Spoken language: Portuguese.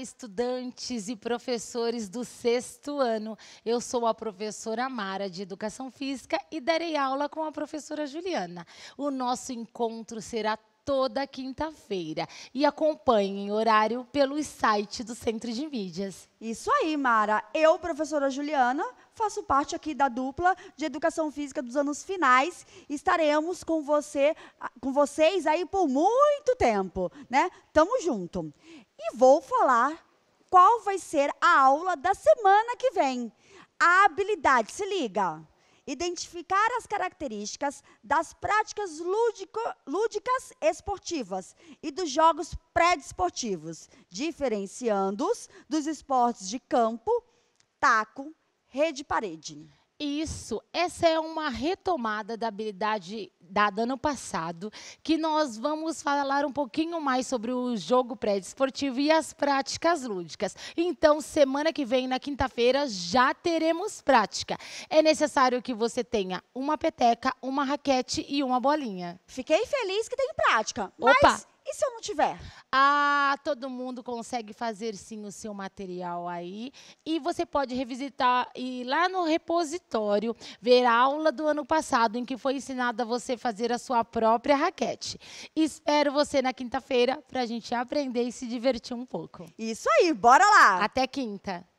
estudantes e professores do sexto ano. Eu sou a professora Mara de Educação Física e darei aula com a professora Juliana. O nosso encontro será toda quinta-feira. E acompanhem horário pelo site do Centro de Mídias. Isso aí, Mara. Eu, professora Juliana, faço parte aqui da dupla de Educação Física dos anos finais. Estaremos com você, ah, com vocês aí por muito tempo, né? Tamo junto. E vou falar qual vai ser a aula da semana que vem. A habilidade, se liga identificar as características das práticas lúdico, lúdicas esportivas e dos jogos pré-desportivos, diferenciando-os dos esportes de campo, taco, rede-parede. Isso, essa é uma retomada da habilidade dada ano passado, que nós vamos falar um pouquinho mais sobre o jogo pré-desportivo e as práticas lúdicas. Então, semana que vem, na quinta-feira, já teremos prática. É necessário que você tenha uma peteca, uma raquete e uma bolinha. Fiquei feliz que tem prática. Opa! E se eu não tiver? Ah, todo mundo consegue fazer sim o seu material aí. E você pode revisitar e lá no repositório ver a aula do ano passado em que foi ensinado a você fazer a sua própria raquete. Espero você na quinta-feira para a gente aprender e se divertir um pouco. Isso aí, bora lá! Até quinta!